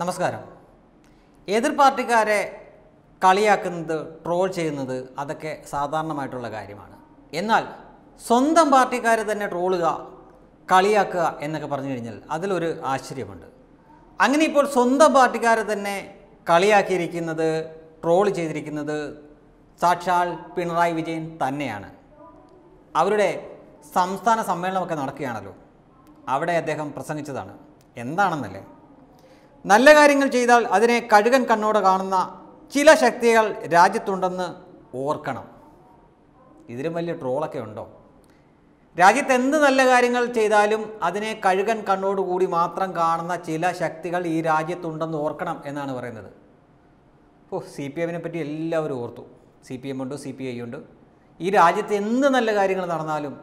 നമസ്കാരം എതിർ പാർട്ടിക്കാരെ കളിയാക്കുന്നത് ട്രോൾ ചെയ്യുന്നത് അതൊക്കെ സാധാരണമായിട്ടുള്ള കാര്യമാണ് എന്നാൽ സ്വന്തം പാർട്ടിക്കാരെ തന്നെ ട്രോളുക കളിയാക്കുക എന്നൊക്കെ പറഞ്ഞു കഴിഞ്ഞാൽ അതിലൊരു ആശ്ചര്യമുണ്ട് അങ്ങനെ ഇപ്പോൾ സ്വന്തം പാർട്ടിക്കാരെ തന്നെ കളിയാക്കിയിരിക്കുന്നത് ട്രോൾ ചെയ്തിരിക്കുന്നത് സാക്ഷാൽ പിണറായി വിജയൻ തന്നെയാണ് അവരുടെ സംസ്ഥാന സമ്മേളനമൊക്കെ നടക്കുകയാണല്ലോ അവിടെ അദ്ദേഹം പ്രസംഗിച്ചതാണ് എന്താണെന്നല്ലേ നല്ല കാര്യങ്ങൾ ചെയ്താൽ അതിനെ കഴുകൻ കണ്ണോടെ കാണുന്ന ചില ശക്തികൾ രാജ്യത്തുണ്ടെന്ന് ഓർക്കണം ഇതിലും വലിയ ട്രോളൊക്കെ ഉണ്ടോ രാജ്യത്ത് എന്ത് നല്ല കാര്യങ്ങൾ ചെയ്താലും അതിനെ കഴുകൻ കണ്ണോടുകൂടി മാത്രം കാണുന്ന ചില ശക്തികൾ ഈ രാജ്യത്തുണ്ടെന്ന് ഓർക്കണം എന്നാണ് പറയുന്നത് ഓ സി പി എമ്മിനെ പറ്റി എല്ലാവരും ഓർത്തു സി പി എം ഉണ്ട് സി പി ഐ ഉണ്ട് ഈ രാജ്യത്ത് എന്ത് നല്ല കാര്യങ്ങൾ നടന്നാലും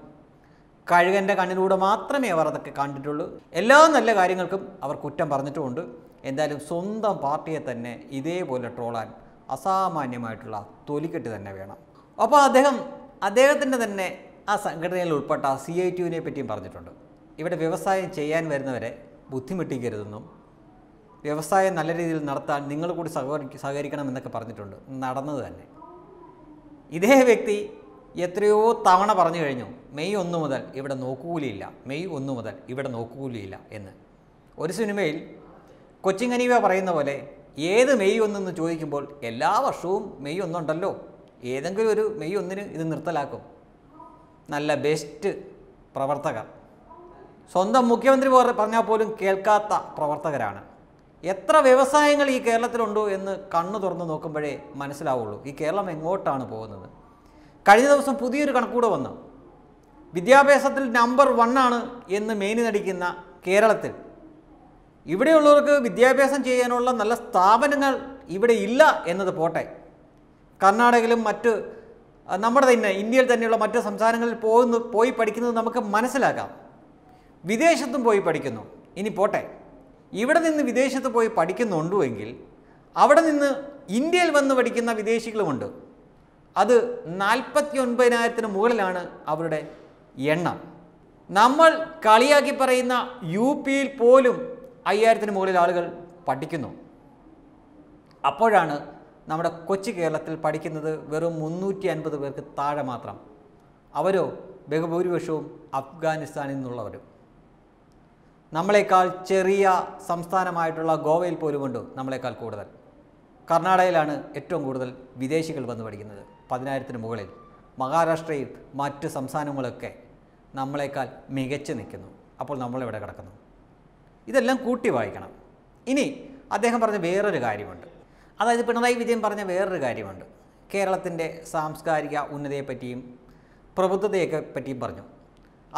കഴുകൻ്റെ കണ്ണിലൂടെ മാത്രമേ അവർ അതൊക്കെ കണ്ടിട്ടുള്ളൂ എല്ലാ നല്ല കാര്യങ്ങൾക്കും അവർ കുറ്റം പറഞ്ഞിട്ടുമുണ്ട് എന്തായാലും സ്വന്തം പാർട്ടിയെ തന്നെ ഇതേപോലെ ട്രോളാൻ അസാമാന്യമായിട്ടുള്ള തൊലിക്കെട്ട് തന്നെ വേണം അപ്പോൾ അദ്ദേഹം അദ്ദേഹത്തിൻ്റെ തന്നെ ആ സംഘടനയിൽ ഉൾപ്പെട്ട സി ഐ ടിയുവിനെ പറ്റിയും പറഞ്ഞിട്ടുണ്ട് ഇവിടെ വ്യവസായം ചെയ്യാൻ വരുന്നവരെ ബുദ്ധിമുട്ടിക്കരുതെന്നും വ്യവസായം നല്ല രീതിയിൽ നടത്താൻ നിങ്ങൾ കൂടി സഹകരി എന്നൊക്കെ പറഞ്ഞിട്ടുണ്ട് നടന്നത് തന്നെ ഇതേ വ്യക്തി എത്രയോ തവണ പറഞ്ഞു കഴിഞ്ഞു മെയ് ഒന്ന് മുതൽ ഇവിടെ നോക്കുകൂലിയില്ല മെയ് ഒന്ന് മുതൽ ഇവിടെ നോക്കുകൂലിയില്ല എന്ന് ഒരു സിനിമയിൽ കൊച്ചിങ്ങനീവ പറയുന്ന പോലെ ഏത് മെയ് ഒന്നെന്ന് ചോദിക്കുമ്പോൾ എല്ലാ വർഷവും മെയ് ഒന്നുണ്ടല്ലോ ഏതെങ്കിലും ഒരു മെയ് ഒന്നിന് ഇത് നിർത്തലാക്കും നല്ല ബെസ്റ്റ് പ്രവർത്തകർ സ്വന്തം മുഖ്യമന്ത്രി പറഞ്ഞാൽ പോലും കേൾക്കാത്ത പ്രവർത്തകരാണ് എത്ര വ്യവസായങ്ങൾ ഈ കേരളത്തിലുണ്ടോ എന്ന് കണ്ണു തുറന്ന് നോക്കുമ്പോഴേ മനസ്സിലാവുള്ളൂ ഈ കേരളം എങ്ങോട്ടാണ് പോകുന്നത് കഴിഞ്ഞ ദിവസം പുതിയൊരു കണക്കൂടെ വന്നു വിദ്യാഭ്യാസത്തിൽ നമ്പർ വണ്ണാണ് എന്ന് മേനി നടിക്കുന്ന കേരളത്തിൽ ഇവിടെയുള്ളവർക്ക് വിദ്യാഭ്യാസം ചെയ്യാനുള്ള നല്ല സ്ഥാപനങ്ങൾ ഇവിടെ ഇല്ല എന്നത് പോട്ടെ കർണാടകയിലും മറ്റ് നമ്മുടെ തന്നെ ഇന്ത്യയിൽ തന്നെയുള്ള മറ്റ് സംസ്ഥാനങ്ങളിൽ പോകുന്ന പോയി പഠിക്കുന്നത് നമുക്ക് മനസ്സിലാക്കാം വിദേശത്തും പോയി പഠിക്കുന്നു ഇനി പോട്ടെ ഇവിടെ നിന്ന് വിദേശത്ത് പോയി പഠിക്കുന്നുണ്ടെങ്കിൽ അവിടെ നിന്ന് ഇന്ത്യയിൽ വന്ന് പഠിക്കുന്ന വിദേശികളുമുണ്ട് അത് നാൽപ്പത്തി ഒൻപതിനായിരത്തിന് മുകളിലാണ് അവരുടെ എണ്ണം നമ്മൾ കളിയാക്കി പറയുന്ന യു പിയിൽ പോലും അയ്യായിരത്തിന് മുകളിൽ ആളുകൾ പഠിക്കുന്നു അപ്പോഴാണ് നമ്മുടെ കൊച്ചു കേരളത്തിൽ പഠിക്കുന്നത് വെറും മുന്നൂറ്റി അൻപത് പേർക്ക് താഴെ മാത്രം അവരോ ബഹുഭൂരിപക്ഷവും അഫ്ഗാനിസ്ഥാനിൽ നിന്നുള്ളവരും നമ്മളെക്കാൾ ചെറിയ സംസ്ഥാനമായിട്ടുള്ള ഗോവയിൽ പോലുമുണ്ട് നമ്മളെക്കാൾ കൂടുതൽ കർണാടകയിലാണ് ഏറ്റവും കൂടുതൽ വിദേശികൾ വന്ന് പഠിക്കുന്നത് പതിനായിരത്തിന് മുകളിൽ മഹാരാഷ്ട്രയിൽ മറ്റ് സംസ്ഥാനങ്ങളൊക്കെ നമ്മളെക്കാൾ മികച്ചു നിൽക്കുന്നു അപ്പോൾ നമ്മളിവിടെ കിടക്കുന്നു ഇതെല്ലാം കൂട്ടി വായിക്കണം ഇനി അദ്ദേഹം പറഞ്ഞ വേറൊരു കാര്യമുണ്ട് അതായത് പിണറായി വിജയൻ പറഞ്ഞ വേറൊരു കാര്യമുണ്ട് കേരളത്തിൻ്റെ സാംസ്കാരിക ഉന്നതിയെപ്പറ്റിയും പ്രബുദ്ധതയൊക്കെ പറ്റിയും പറഞ്ഞു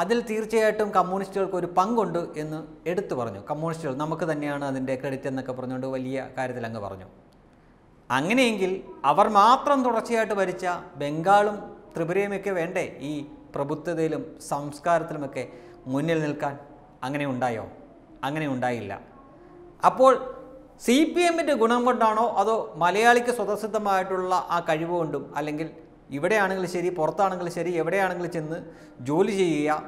അതിൽ തീർച്ചയായിട്ടും കമ്മ്യൂണിസ്റ്റുകൾക്ക് ഒരു പങ്കുണ്ട് എന്ന് എടുത്തു പറഞ്ഞു കമ്മ്യൂണിസ്റ്റുകൾ നമുക്ക് തന്നെയാണ് അതിൻ്റെ ക്രെഡിറ്റ് എന്നൊക്കെ പറഞ്ഞുകൊണ്ട് വലിയ കാര്യത്തിൽ അങ്ങ് പറഞ്ഞു അങ്ങനെയെങ്കിൽ അവർ മാത്രം തുടർച്ചയായിട്ട് ഭരിച്ച ബംഗാളും ത്രിപുരയുമൊക്കെ വേണ്ടേ ഈ പ്രബുദ്ധതയിലും സംസ്കാരത്തിലുമൊക്കെ മുന്നിൽ നിൽക്കാൻ അങ്ങനെ ഉണ്ടായോ അങ്ങനെ ഉണ്ടായില്ല അപ്പോൾ സി പി എമ്മിൻ്റെ ഗുണം കൊണ്ടാണോ അതോ മലയാളിക്ക് സ്വതസിദ്ധമായിട്ടുള്ള ആ കഴിവ് കൊണ്ടും അല്ലെങ്കിൽ ഇവിടെയാണെങ്കിലും ശരി പുറത്താണെങ്കിലും ശരി എവിടെയാണെങ്കിലും ചെന്ന് ജോലി ചെയ്യുക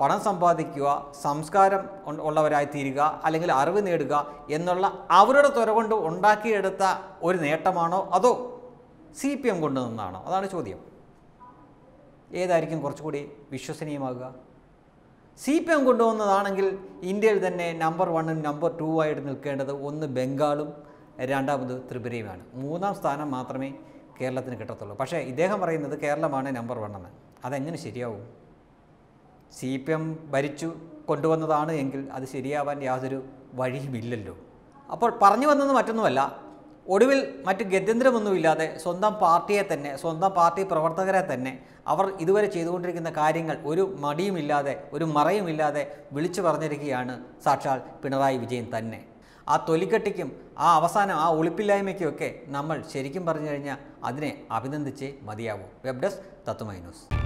പണം സമ്പാദിക്കുക സംസ്കാരം ഉള്ളവരായി തീരുക അല്ലെങ്കിൽ അറിവ് നേടുക എന്നുള്ള അവരുടെ തുര കൊണ്ട് ഉണ്ടാക്കിയെടുത്ത ഒരു നേട്ടമാണോ അതോ സി പി എം കൊണ്ടു അതാണ് ചോദ്യം ഏതായിരിക്കും കുറച്ചുകൂടി വിശ്വസനീയമാകുക സി പി എം കൊണ്ടുവന്നതാണെങ്കിൽ ഇന്ത്യയിൽ തന്നെ നമ്പർ വണ്ണും നമ്പർ ടു ആയിട്ട് നിൽക്കേണ്ടത് ഒന്ന് ബംഗാളും രണ്ടാമത് ത്രിപുരയുമാണ് മൂന്നാം സ്ഥാനം മാത്രമേ കേരളത്തിന് കിട്ടത്തുള്ളൂ പക്ഷേ ഇദ്ദേഹം പറയുന്നത് കേരളമാണ് നമ്പർ വണ്ണെന്ന് അതെങ്ങനെ ശരിയാവും സി പി എം ഭരിച്ചു കൊണ്ടുവന്നതാണ് എങ്കിൽ അത് ശരിയാവാൻ യാതൊരു വഴിയുമില്ലല്ലോ അപ്പോൾ പറഞ്ഞു വന്നത് മറ്റൊന്നുമല്ല ഒടുവിൽ മറ്റ് ഗത്യന്തരമൊന്നുമില്ലാതെ സ്വന്തം പാർട്ടിയെ തന്നെ സ്വന്തം പാർട്ടി പ്രവർത്തകരെ തന്നെ അവർ ഇതുവരെ ചെയ്തുകൊണ്ടിരിക്കുന്ന കാര്യങ്ങൾ ഒരു മടിയുമില്ലാതെ ഒരു മറയുമില്ലാതെ വിളിച്ചു പറഞ്ഞിരിക്കുകയാണ് സാക്ഷാൽ പിണറായി വിജയൻ തന്നെ ആ തൊലിക്കെട്ടിക്കും ആ അവസാനം ആ ഒളിപ്പില്ലായ്മയ്ക്കുമൊക്കെ നമ്മൾ ശരിക്കും പറഞ്ഞു കഴിഞ്ഞാൽ അതിനെ അഭിനന്ദിച്ച് മതിയാവും വെബ് ഡെസ്ക് തത്വമൈ ന്യൂസ്